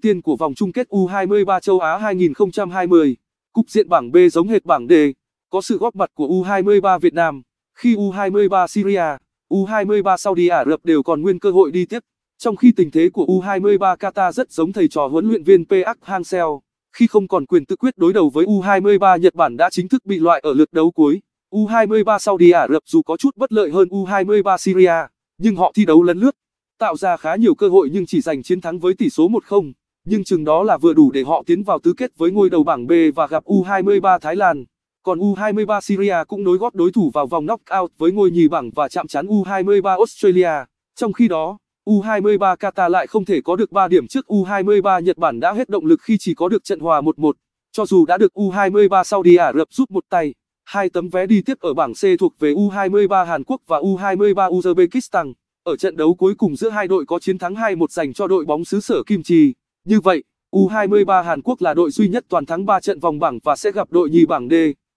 tiên của vòng chung kết U23 châu Á 2020. Cục diện bảng B giống hệt bảng D, có sự góp mặt của U23 Việt Nam, khi U23 Syria, U23 Saudi Ả Rập đều còn nguyên cơ hội đi tiếp, trong khi tình thế của U23 Qatar rất giống thầy trò huấn luyện viên Park Hang-seo, khi không còn quyền tự quyết đối đầu với U23 Nhật Bản đã chính thức bị loại ở lượt đấu cuối. U23 Saudi Ả Rập dù có chút bất lợi hơn U23 Syria, nhưng họ thi đấu lấn lướt, tạo ra khá nhiều cơ hội nhưng chỉ giành chiến thắng với tỷ số 1-0 nhưng chừng đó là vừa đủ để họ tiến vào tứ kết với ngôi đầu bảng B và gặp U23 Thái Lan. Còn U23 Syria cũng nối gót đối thủ vào vòng knockout với ngôi nhì bảng và chạm trán U23 Australia. Trong khi đó, U23 Qatar lại không thể có được 3 điểm trước U23 Nhật Bản đã hết động lực khi chỉ có được trận hòa 1-1. Cho dù đã được U23 Saudi Ả Rập giúp một tay, hai tấm vé đi tiếp ở bảng C thuộc về U23 Hàn Quốc và U23 Uzbekistan. Ở trận đấu cuối cùng giữa hai đội có chiến thắng 2-1 dành cho đội bóng xứ sở Kim Chi. Như vậy, U23 Hàn Quốc là đội duy nhất toàn thắng 3 trận vòng bảng và sẽ gặp đội nhì bảng D,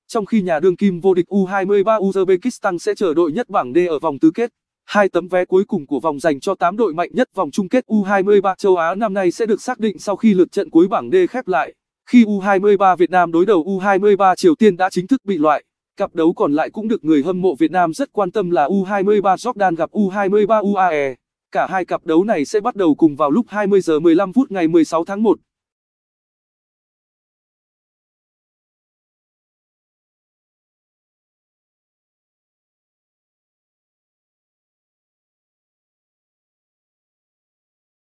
trong khi nhà đương kim vô địch U23 Uzbekistan sẽ chờ đội nhất bảng D ở vòng tứ kết. Hai tấm vé cuối cùng của vòng dành cho 8 đội mạnh nhất vòng chung kết U23 châu Á năm nay sẽ được xác định sau khi lượt trận cuối bảng D khép lại. Khi U23 Việt Nam đối đầu U23 Triều Tiên đã chính thức bị loại, cặp đấu còn lại cũng được người hâm mộ Việt Nam rất quan tâm là U23 Jordan gặp U23 UAE. Cả hai cặp đấu này sẽ bắt đầu cùng vào lúc 20 giờ 15 phút ngày 16 tháng 1.